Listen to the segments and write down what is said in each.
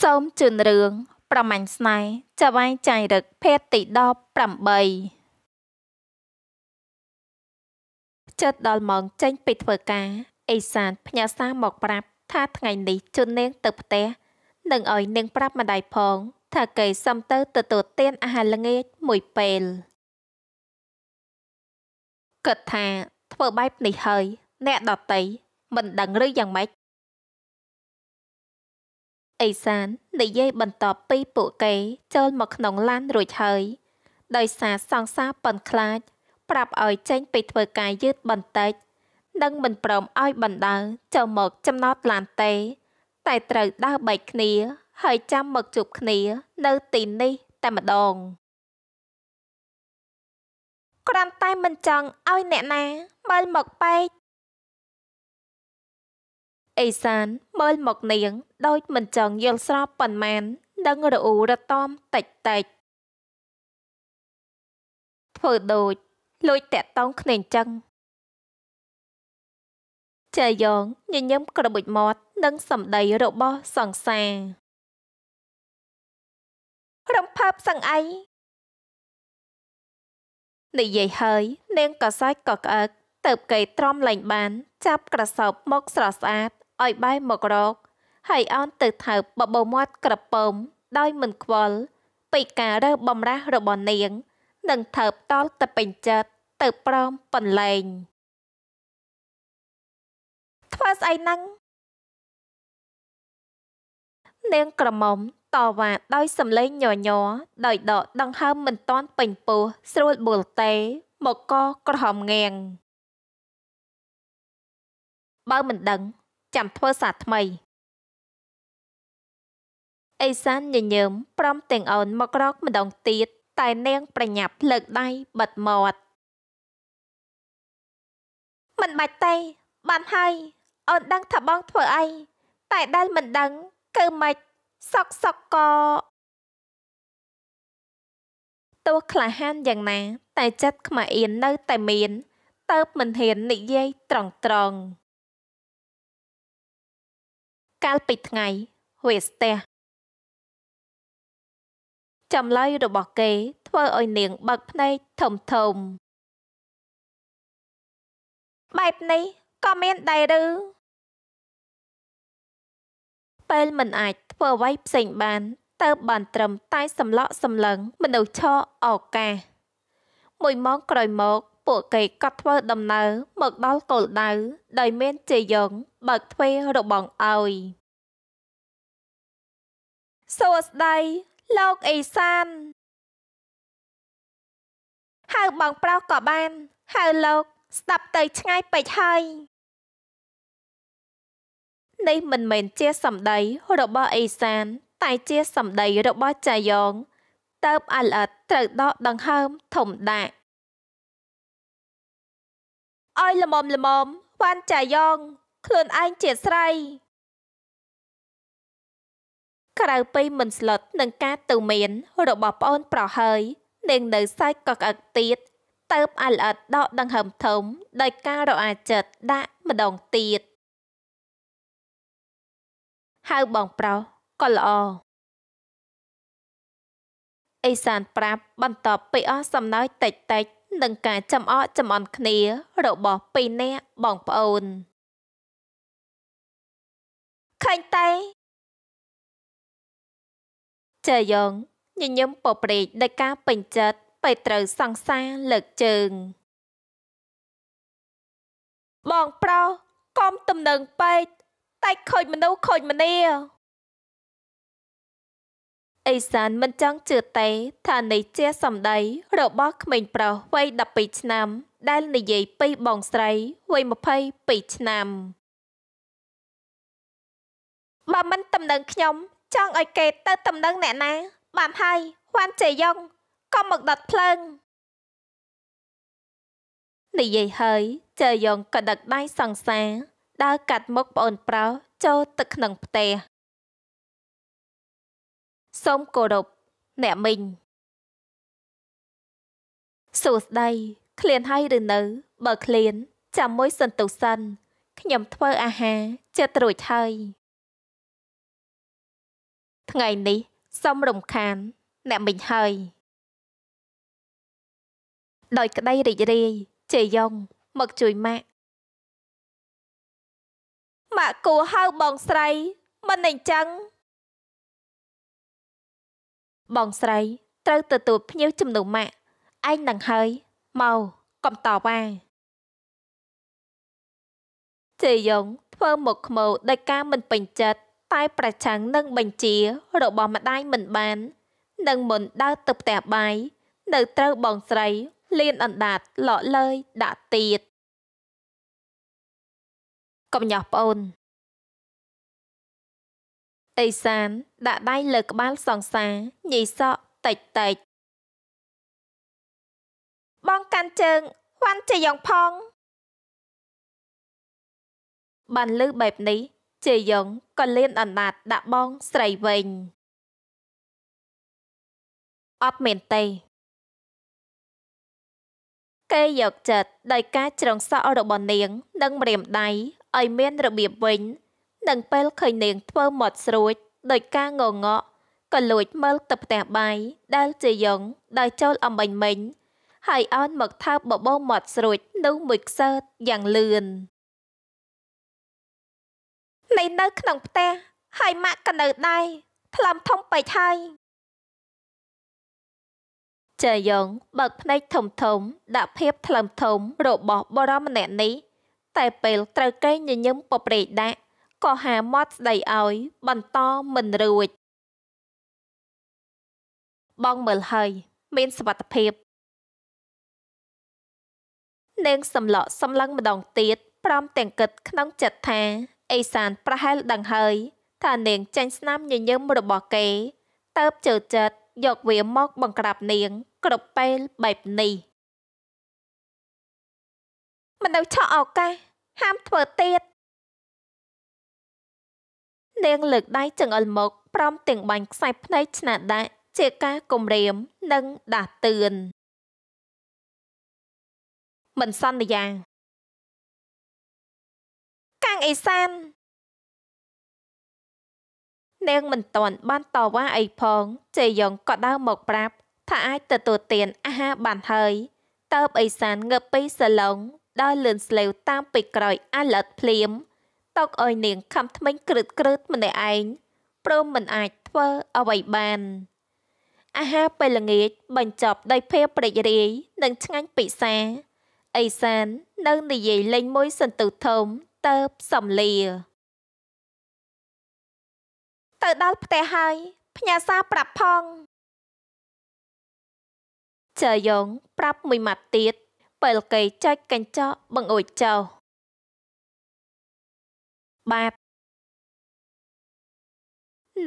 សូមជូនរឿងប្រមាញ់ស្នេហ៍ចវាយចៃរឹកភេទទី18ចិត្តដល់ម៉ោងចេញពីធ្វើការអេសានផ្ញើសារមកប្រាប់ថាថ្ងៃនេះជូននាងទៅផ្ទះនឹងឲ្យនាង ប្រាប់ម្ដាយផង ថាគេសុំទៅទទួលទានអាហារល្ងាចមួយពេលគិតថាធ្វើបែបនេះហើយ អ្នកដតីមិនដឹងឬយ៉ាងម៉េចអេសាននិយាយបន្តពីពួកគេ ចូលមកក្នុងឡានរួចហើយ ដោយសារសង្សារប៉ុនខ្លាច ប្រាប់ឲ្យចេញពីធ្វើការយឺតបន្តិចនឹងមិនព្រមឲ្យបណ្ដើចូលមកចំណត់ឡានទេតែត្រូវដើរបែកគ្នា ហើយចាំមកជួបគ្នា នៅទីនេះតែម្ដងគ្រាន់តែមិនចង់ឲ្យអ្នកណាមើលមកពេកអេសានមើលមកនាងដូចមិនចង់យល់ស្របប៉ុន្មានដឹងរអ៊ូរទាំតិចតិចធ្វើដូច លួចតាក់តងគ្នាអញ្ចឹងចាយងញញឹមក្របុចមាត់និងសម្ដីរបស់សង្សាររំភើបសង្អីនិយាយហើយនាងក៏សាច់ក៏ក្អឹកទៅគេទ្រាំលែងបាន ចាប់ក្រសោបមកស្រស់ស្អាតឲ្យបែរមករកហើយអោនទៅថើបបបោមាត់ក្រពើមដោយមិនខ្វល់ពីការរើសបំរាស់របស់នាងនឹងថើបតល់ទៅពេញចិត្តទៅប្រមបន្លែងធ្វើស្អីហ្នឹងនាងក្រមុំតវ៉ាដោយសំឡេងញញ័រដោយដកដង្ហើមមិនតាន់ពេញពោះស្រួលបុលតេមកកក្រហមងៀងបើមិនដឹងចាំធ្វើសាថ្មីអេសានញញើមព្រមទាំងអូនមករកម្ដងទៀតតែនាងប្រញាប់លើកដៃបិទមាត់មិនបាច់ទេបានហើយអូនដឹងថាបងធ្វើអីតែដែលមិនដឹងគឺម៉េចសក់សក់ក៏ទោះក្លាហានយ៉ាងណា តែចិត្តខ្មាអៀននៅតែមានតើបមិនហ៊ាននិយាយត្រង់ត្រង់កាលពីថ្ងៃហួយស្ទះចម្លើយរបស់គេធ្វើឲ្យនាងបើកភ្នែកធំធំបែបនេះក៏មានដែរឬពេលមិនអាចធ្វើអ្វីផ្សេងបានតើបានត្រឹមតែសម្លក់សម្លឹងមនុស្សឆោឱកាសមួយម៉ោងក្រោយមក ពួកគេក៏ធ្វើដំណើរមកដល់គោលដៅដោយមានជ័យយងបើកទ្វាររបងឲ្យសួស្តីលោកអេសានហៅបងប្រុសក៏បានហៅលោក ស្ដាប់ទៅឆ្ងាយពេកហើយនេះមិនមែនជា សម្ដីរបស់អេសាន តែជា សម្ដីរបស់ចាយ៉ងតើបអលិតត្រូវដកដង្ហើមធំដាក់អោយល្មមល្មមវ៉ាន់ចាយ៉ងខ្លួនឯងជាស្រីក្រៅពីមិនស្លុតនឹងការទៅមានរបស់ប្អូនប្រុសហើយនាងនៅសាច់ក៏ក្អឹកទៀតទៅបអាល្អិតដកដង្ហើមធំ ដោយការរអាចិត្តដាក់ម្ដងទៀតហៅបងប្រុសក៏ល្អអេសានប្រាប់បន្ទាប់ពីអស់សំណើចតិចតិចនឹងការចំអកចំអន់គ្នា របស់ពីរនាក់បងប្អូនឃើញតែចើយងញញឹមពព្រេកដោយការពេញចិត្តបេត្រូវសង្សារលើកជើង បងប្រុសកុំទំនឹងពេកតែខូចមនុស្សខូចម្នាអេសានមិនចង់ជឿទេថានេះជាសម្ដីរបស់ក្មេងប្រុសវ័យ12ឆ្នាំ ដែលនិយាយពីបងស្រីវ័យ22ឆ្នាំបើមិនតំណឹងខ្ញុំចង់ឲ្យគេទៅតំណឹងអ្នកណាបានហើយវ៉ាន់ជេយ៉ងក៏មកដុតភ្លើងនិយាយហើយជេយ៉ងក៏ដឹកដៃសង្សាដើរកាត់មុខប្អូនប្រុសចូលទៅក្នុងផ្ទះសូមគោរពអ្នកមីងសួស្ដីឃ្លានហើយឬនៅបើឃ្លានចាំមួយសិនទៅសិនខ្ញុំធ្វើអាហារចិត្តរួចហើយថ្ងៃនេះសូមរំខានអ្នកមិញហើយ ដោយក្តីរីករាយជេយ៉ងមកជួយម៉ាក់ម៉ាក់គួរហៅបងស្រី មិនអញ្ចឹងបងស្រីត្រូវទទួលភ្ញៀវជំនុំម៉ាក់ឯងនឹងហើយមកកំតវ៉ាជេយ៉ងធ្វើមុខខ្មៅដោយការមិនពេញចិត្តតែប្រឆាំងនឹងបញ្ជារបស់ម្ដាយមិនបាននឹងមិនដើរទៅផ្ទះបាយនៅត្រូវបងស្រីលៀនអណ្ដាតលោកលើយដាក់ទៀតកំញោះប្អូនអេសានដាក់ដៃលើក្បាលសង្សាញីសក់តិចតិចបងកាន់ជើងវ៉ាន់ជាយ៉ងផងបានលើបែបនេះជាយងក៏លៀនអណ្ដាតដាក់បងស្រីវិញអត់មែនទេគេយកចិត្តដោយការច្រងសក់របស់នាងនិងម្រាមដៃឲ្យមានរបៀបវិញនិងពេលឃើញនាងធ្វើຫມត់ស្រួចដោយការងងក់ក៏លួចមើលទៅផ្ទះបាយដែលជាយងដោយចូលអំបញ្មិញហើយអោនមកថើបបបោមាត់ស្រួចនោះមួយខ្សើតយ៉ាងលឿននៃនៅក្នុងផ្ទះហើយម៉ាក់ក៏នៅដែរថ្លឹមធំពេកហើយចាយងបើកភ្នែកធំធំដាក់ភាពថ្លឹមធំរបស់បរមម្នាក់នេះតែពេលត្រូវគេញញឹមប្រព្រេកដាក់ក៏ហាមាត់ស្ដីឲ្យ បន្តមិនរួច បងមើលហើយ មានសវត្ថភាពនាងសំឡក់សំឡឹងម្ដងទៀតព្រមទាំងគិតក្នុងចិត្តថាអេសានប្រហែលដឹងហើយ ថានាងចាញ់ស្នាមញញឹមរបស់គេតើបជើចិត្តយកវាមក បង្ក្រាបនាងគ្រប់ពេលបែបនេះមនុស្សឆក់ឱកាសហាមធ្វើទៀតនាងលើកដៃចង្អុលមុខព្រមទាំងបាញ់ខ្សែភ្នែក ឆ្នាដាក់ជាការគំរាមនិងដាស់តឿនមិនសន្យាងអេសាន នាងមិនតន់បានតវ៉ាអីផងជេយងក៏ដើរមកប្រាប់ថាអាចទទួលទានអាហារបានហើយតើបអេសានងើបពីសាឡុងដើរលឿនស្លេវតាមពីក្រោយអាឡិតភ្លាមតកឲ្យនាងខំថ្មិញក្រឹតក្រឹតម្នាក់ឯងព្រមមិនអាចធ្វើអ្វីបាន អាហារពេលល្ងាចបញ្ចប់ដោយភាពប្រេចរាយនិងឆ្ងាញ់ពិសាអេសាននៅនិយាយលេងមួយសន្ទុះធំទៅសំលាទៅដល់ផ្ទះហើយផ្ញើសារប្រាប់ផងចាយងប្រាប់មួយម៉ាត់ទៀតពេលគេចុចកញ្ចក់បង្អួចចោលបាទ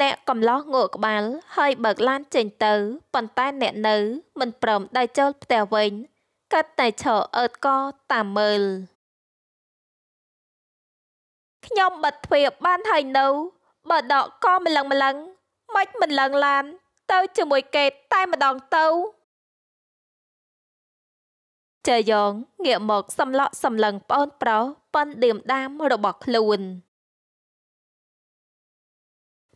អ្នកកំឡោះងក់ក្បាល ហើយ បើកឡាន ចេញទៅប៉ុន្តែ អ្នកនៅ មិនព្រមដើរចូលផ្ទះវិញកាត់តែឈរអើតកតាមមើលខ្ញុំបិទទ្វារបានហើយនៅបើដកក៏ម្លឹងម្លឹងមិនមិនឡើងឡាន ទៅ ជាមួយកេតតែម្ដងទៅចាយងងាកមកសំឡក់សំឡឹងប្អូនប្រុសប៉ុនឌៀមដាមរបស់ខ្លួន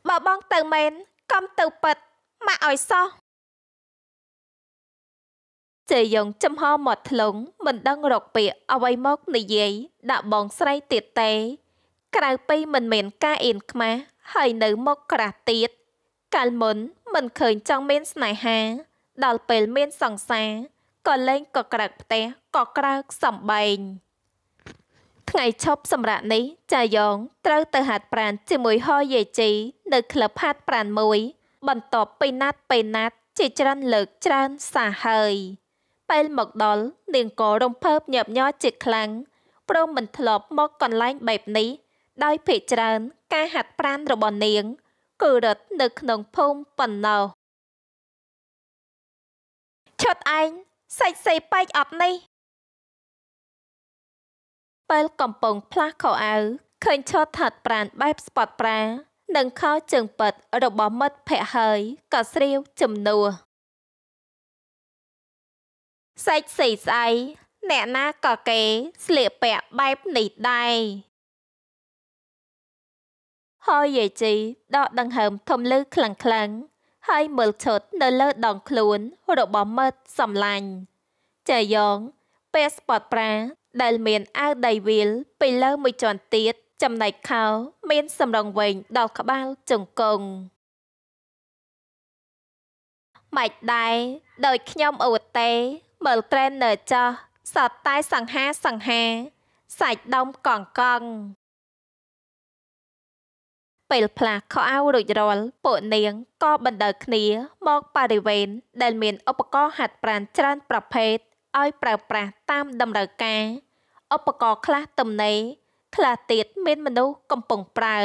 បើបងទៅមែនកំទៅប៉ិតម៉ាក់ឲ្យសោះចាយងចំហមាត់ធ្លុង មិនដឹងរកពាក្យអ្វីមក និយាយដាក់បងស្រីទៀតទេក្រៅពីមិនមានការអៀនខ្មាស់ហើយនៅមកក្រាស់ទៀត កាលមុនមិនឃើញចង់មានស្នេហាដល់ពេលមានសង្សារក៏លែងក៏ក្រើកផ្ទះក៏ក្រើកសំបែងថ្ងៃឈប់សម្រាកនេះចាយ៉ងត្រូវទៅហាត់ប្រាណជាមួយហយេជីនៅក្លឹបហាត់ប្រាណមួយបន្ទាប់ពីណាត់ពេលណាត់ ជាច្រើនលើកច្រើនសាហើយ ពេលមកដល់នាងក៏រំភើបញាប់ញ័រជាខ្លាំងព្រមមិនធ្លាប់មកកន្លែងបែបនេះដោយភេកច្រើនការហាត់ប្រាណរបស់នាង គឺរត់នៅក្នុងភូមិប៉ុណ្ណោះឈុតឯងសាច់សៃប៉ែកអត់នេះពេលកំពុងផ្លាស់ខោអាវឃើញឈុតហាត់ប្រាណបែបស្ពតប្រានិងខោជើងប៉ិតរបស់មិត្តភ័ក្ដិហើយក៏ស្រាវជំនួសសាច់សៃស្អីអ្នកណាក៏គេស្លៀកពាក់បែបនេះដែរហើយយាយជីដកដង្ហើមធំលឺខ្លាំងខ្លាំងហើយមើលឈុតនៅលើដងខ្លួនរបស់មិត្តសំឡាញ់ចាយងពេលស្ពតប្រា ដែលមានអាវដៃវាលពីលើមួយជាន់ទៀតចំណែកខោមានសម្រងវែងដល់ក្បាលជង្គង់ម៉េចដែរដោយខ្ញុំអូតេមើល trainer ចាស់សតតែសង្ហាសង្ហាសាច់ដុំកង់កង់ពេលផ្លាស់ខោអាវរួចរាល់ពួកនាងក៏បណ្ដើ គ្នាមកបរិវេណដែលមានឧបករណ៍ហាត់ប្រាណច្រើន ប្រភេទឲ្យប្រើប្រាស់តាមតម្រូវការឧបករណ៍ខ្លះទំនេរខ្លះទៀតមានមនុស្សកំពុងប្រើ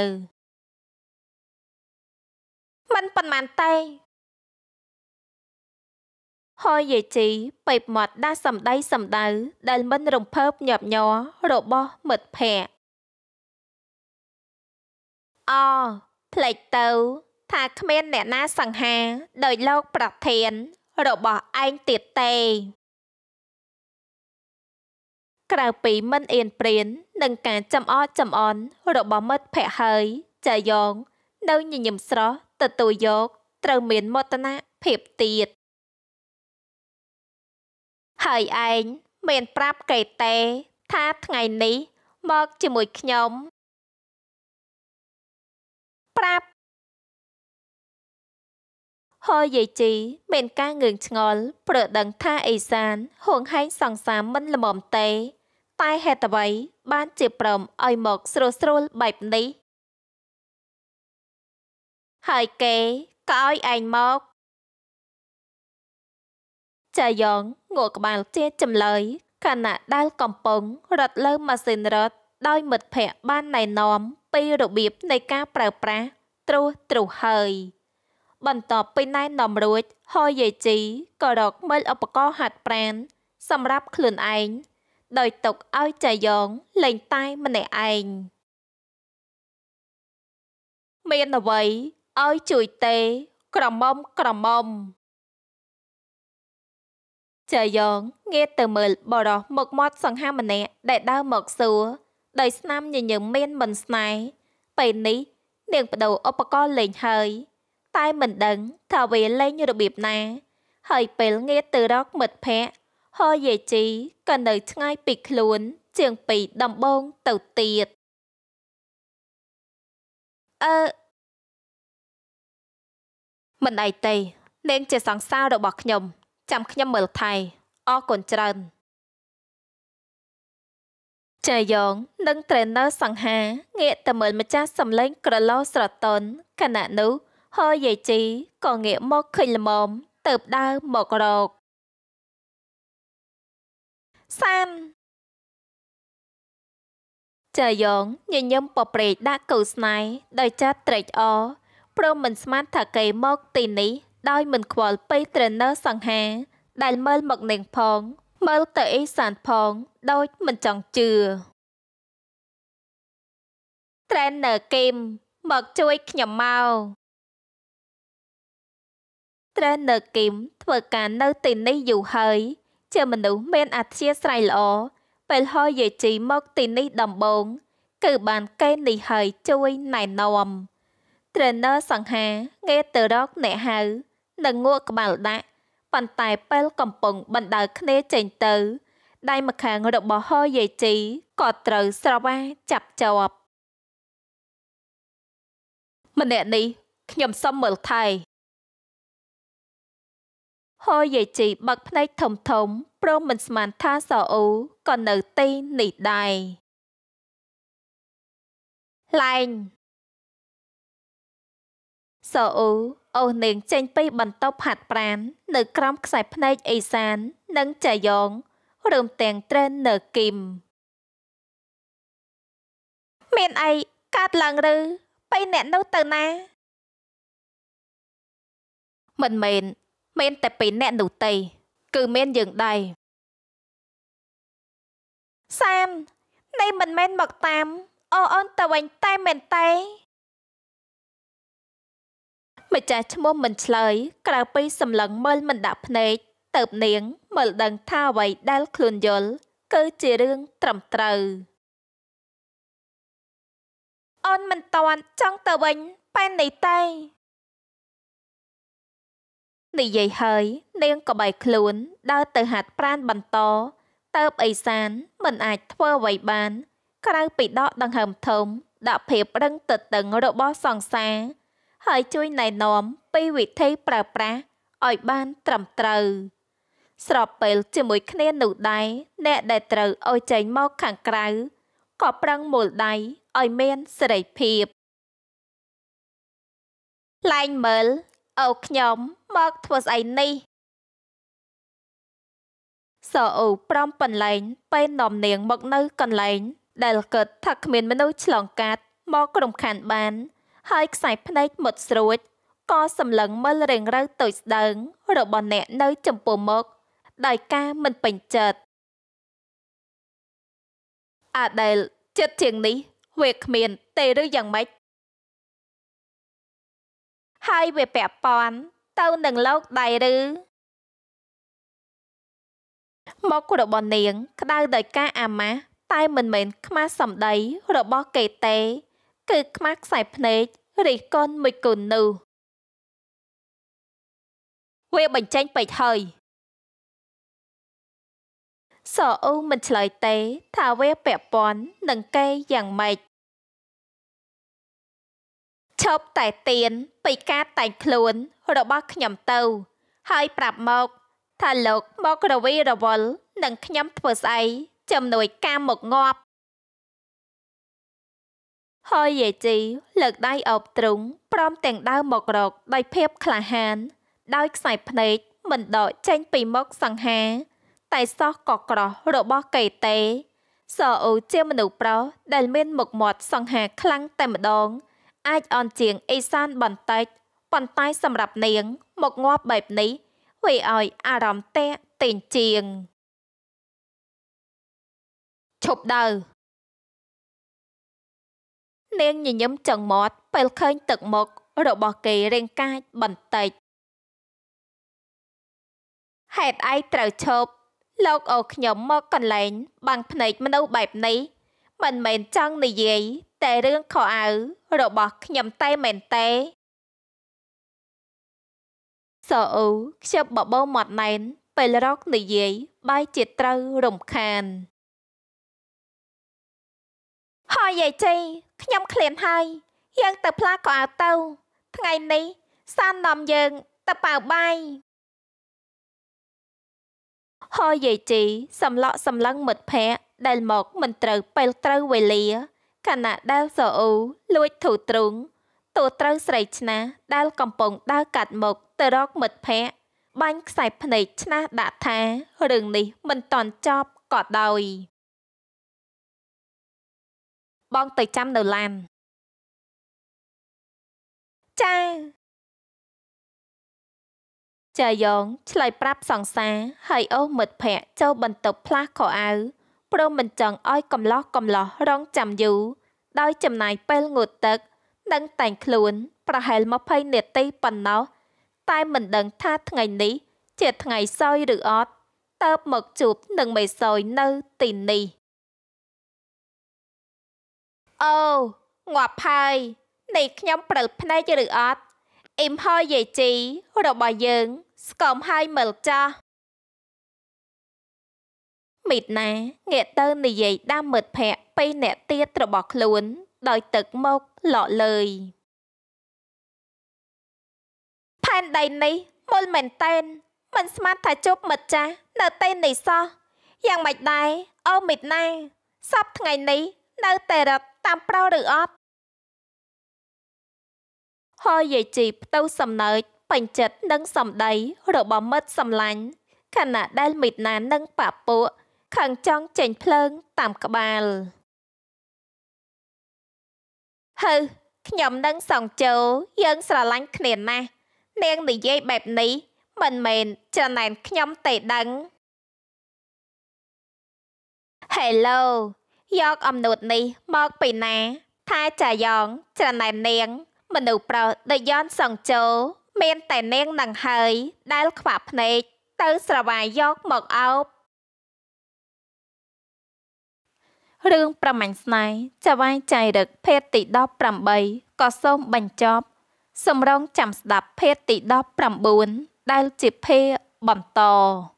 មិនប៉ុន្មានទេហើយយាយជីពេបមាត់ដាស់សម្ដីសម្ដៅ ដែលមិនរំភើបញាប់ញ័ររបស់មិត្តភ័ក្តិអភ្លេចទៅ ថាគ្មានអ្នកណាសង្ហា ដោយលោក ប្រធានរបស់ឯងទៀតទេក្រៅពីមិនអៀនព្រៀននឹងការ ចំអត់ចំអន់របស់មិត្តភ័ក្តិហើយចាយងនៅញញឹមស្រស់ទទួលយក ត្រូវមានមោទនភាពទៀតហើយឯងមានប្រាប់កេតេថាថ្ងៃនេះមកជាមួយខ្ញុំប្រាប់ហើយយាយជីមានការងឿងឆ្ងល់ប្រដឹងថាអេសានហួងហែងសង្សារមិនល្មមទេតែហេតុអ្វី បានជាព្រមឲ្យមកស្រួលស្រួលបែបនេះ ហើយគេក៏ឲ្យឯងមកចាយ៉ងងក់ក្បាលជាចម្លើយខណៈដែលកំពុងរត់លើម៉ាស៊ីនរត់ដោយមិត្តភ័ក្តិបានណែនាំពីរបៀបនៃការប្រើប្រាស់ត្រុសត្រុសហើយ បន្ទាប់ពីណែនាំរួចហយយេជីក៏រកមើលឧបករណ៍ហាត់ប្រាណសម្រាប់ខ្លួនឯងដោយទុកឲ្យចាយងលេងតែម្នាក់ឯងមានអ្វីឲ្យជួយទេ ក្រមុំក្រមុំចាយងងាកទៅមើលបរោះមុខមាត់សង្ហាម្នាក់ដែលដើរមកសួរដោយស្នាមញញឹមមានមិនស្នេហ៍ពេលនេះ នាងបដូរឧបករណ៍លេងហើយ តែមិនដឹងថាវាលេងរបៀបណាហើយពេលងាកទៅរកមិត្តភ័ក្តិហយេជីក៏នៅឆ្ងាយពីខ្លួនជាងពីដំបងទៅទៀតអឺមិនអីទេនាង ជាសង្សាររបស់ខ្ញុំចាំខ្ញុំមើលថែអរគុណច្រើនចាយ៉ងនិង trainer សង្ហាងាកទៅមើលម្ចាស់សម្លេង ក្រឡោស្រទន់ខណៈនោះហយយាយជីក៏ងាកមកឃើញល្មមទៅដើរមករកសានចាយ៉ងញញឹមពប្រេកដាក់កៅស្នេហ៍ដោយចាត់ត្រេកអរព្រមមិនស្មានថាគេមកទីនេះដោយមិនខ្វល់ពេល trainer សង្ហាដែលមើលមកនាងផងមើលទៅអេសានផងដូចមិនចង់ជឿ Trainer Kim មកជួយខ្ញុំមក Trainer Kim ធ្វើការនៅទីនេះយូរហើយជាមនុស្សមានអធ្យាស្រ័យល្អពេលហើយយាយជីមកទីនេះដំបូង គឺបានគេនេះហើយជួយណែនាំ Trainer សង្ហាងាកទៅរក អ្នកហៅនិងងក់ក្បាលដាក់ប៉ុន្តែពេលកំពុងបណ្ដើគ្នាចេញទៅដៃម្ខាងរបស់ហយាយជីក៏ត្រូវស្រវាចាប់ជាប់ម្នាក់នេះ ខ្ញុំសុំមើលថែហយាយជីបើកភ្នែកធំធំព្រមមិនស្មានថាសអ៊ូក៏នៅទីនេះដែរឡែងសូអ៊ូអូននាងចេញពីបន្ទប់ហាត់ប្រាននៅក្រោមខ្សែភ្នែកអេសាន និងចាយ៉ងរួមទាំងត្រេននៅគីម មានអីកើតឡើងឬបីអ្នកនោះទៅណា មិនមែនមានតែពីរអ្នកនោះទេ គឺមានយើងដែរសាមនេះមិនមែនមកតាមអូអូនទៅវិញតែមែនទេម្ចាស់ឈ្មោះមិនឆ្លើយក្រៅពីសម្លឹងមើលមិនដាក់ភ្នែកទៅបនាងមើលដឹងថាអ្វីដែលខ្លួនយល់គឺជារឿងត្រឹមត្រូវអូនមិនតាន់ចង់ទៅវិញប៉ែននេះទេនិយាយហើយ នាងក៏បែកខ្លួន ដើរទៅហាត់ប្រានបន្តទៅបអេសាន មិនអាចធ្វើអ្វីបាន ក្រៅពីដកដង្ហើមធំដាក់ភាពរឹងទទឹងរបស់សង្សារហើយជួយណែនាំពីវិធីប្រើប្រាស់ឲ្យបានត្រឹមត្រូវ ស្របពេលជាមួយគ្នានោះដែរអ្នកដែលត្រូវឲ្យចេញមកខាងក្រៅក៏ប្រឹងមូលដៃឲ្យមានសេរីភាពឡែងមើលអូខ្ញុំមកធ្វើស្អីនេះសអូប្រំបន្លែងពេលនាំនាងមកនៅកន្លែង ដែលកើតថាគ្មានមនុស្សឆ្លងកាត់មកក្រុមខានបានហើយខ្សែភ្នែកមុតស្រួចក៏សម្លឹងមើលរាងរៅតូចស្ដើងរបស់អ្នកនៅចំពោះមុខដោយការមិនពេញចិត្តអាដែលចិត្តជាងនេះវាគ្មានទេឬយ៉ាងម៉េចហើយវាពាក់ព័ន្ធទៅនឹងលោកដៃឬមករបស់នាង ក្តៅដោយការអាម៉ាស់តែមិនមែនខ្មាស់សម្ដីរបស់គេទេគឺខ្មាស់ខ្សែភ្នែករិះគន់មួយគុណនោះវាបញ្ចេញពេកហើយសអ៊ូមិនឆ្លើយទេថាវាពាក់ព័ន្ធនឹងគេយ៉ាងម៉េចឈប់តែទៀនពីការតែងខ្លួន របស់ខ្ញុំទៅ ហើយប្រាប់មកថាលោកមករវីរវល់នឹងខ្ញុំធ្វើស្អីជំនួយការមកងាប់ហើយយាយជីលើកដៃអបទ្រុងព្រមទាំងដើរមករកដោយភាពក្លាហានដោយខ្សែភ្នែកមិនដកចេញពីមុខសង្ហាតែសោះក៏ក្រោះរបស់កេតេសអ៊ូជាមនុស្សប្រុសដែលមាន មុខមាត់សង្ហាខ្លាំងតែម្ដង អាចអន់ជាងអេសានបន្តិច ប៉ុន្តែសម្រាប់នាង មុខងាប់បែបនេះវាឲ្យអារម្មណ៍តែកតែងជាងឈប់ដើរនាងញញឹមចឹងមាត់ពេលឃើញទឹកមុខរបស់គេរាងកាចបន្តិចហេតុអីត្រូវឈប់ លោកអូខ្ញុំមកកន្លែងបាំងភ្នែកមនុស្សបែបនេះមិនមែនចង់និយាយតែរឿងខោអាវរបស់ខ្ញុំតែមែនទេសអ៊ូខ្ញុំបបោមាត់ណែនពេលរកនិយាយបែរជាត្រូវរំខានយយាយជ័យខ្ញុំឃ្លានហើយយើងទៅផ្លាស់ក៏អើទៅ ថ្ងៃនេះសាននាំយើងទៅប៉ៅបាយហើយយាយជីសំឡក់សំឡឹងមិត្តភ័ក្តិដែលមកមិនត្រូវពេលត្រូវវេលាខណៈដែលសូអ៊ូលួចធូទ្រូងទូត្រូវស្រីឆ្នាដែលកំពុងដើរកាត់មុខទៅរកមិត្តភ័ក្តិបាញ់ខ្សែភ្នែកឆ្នាដាក់ថារឿងនេះមិនតន់ចប់ក៏ដោយបងទៅចាំនៅឡាន ចាចាយ៉ងឆ្លើយប្រាប់សង្សាហើយអូសមិត្តភ័ក្តិចូលបន្ទប់ផ្លាស់ខោអាវព្រមមិនចង់ឲ្យកំឡោះកំឡោះរងចាំយូរដោយចំណាយពេលងូតទឹកនិងតែងខ្លួនប្រហែល20នាទីប៉ុណ្ណោះតែមិនដឹងថាថ្ងៃនេះជាថ្ងៃសោយឬអត់តើបមកជួបនឹងមេសោយនៅទីនេះអូងាប់ហើយនេះខ្ញុំព្រិលភ្នែកឬអត់អ៊ីមហយយាយជីរបស់យើងស្គមហើយមើលចាស់មីតណាងាកទៅនិយាយដាំមិត្តភ័ក្ដិពីអ្នកទៀតរបស់ខ្លួនដោយទឹកមកលោកលើយផែនដីនេះមូលមែនតែនមិនស្មានថាជប់មិត្តចាស់នៅទីនេះសោះយ៉ាងម៉េចដែរអូមីតណាសប្តាហ៍ថ្ងៃនេះនៅតែរត់តាមប្រុសឬអត់ហើយយាយជីផ្ទុះសំណើចបញ្ចិតនិងសំដីរបស់មិត្តសម្លាញ់ខណៈដែលមិត្តណានិងប៉ាពួកខឹងចង់ចេញភ្លើង តាមក្បាលហើខ្ញុំនឹងសងជោយើងស្រឡាញ់គ្នាណាស់នាងនិយាយបែបនេះ មិនមែនចំណែនខ្ញុំទេដឹង Hello យកអំនួតនេះមកពីណាថាចាយ៉ងច្រណែននាង មនុស្សប្រុសដូចយ៉នសង្ជោមាន តែនាងនឹងហើយ ដែលខ្វាក់ភ្នែកទៅ ស្រវាយយកមកអោបរឿងប្រមាញ់ស្នេហ៍ចវាយចៃរឹកភេទទី18ក៏សូមបញ្ចប់សម្រងចាំស្ដាប់ភេទទី19ដែលជាភេទបន្ត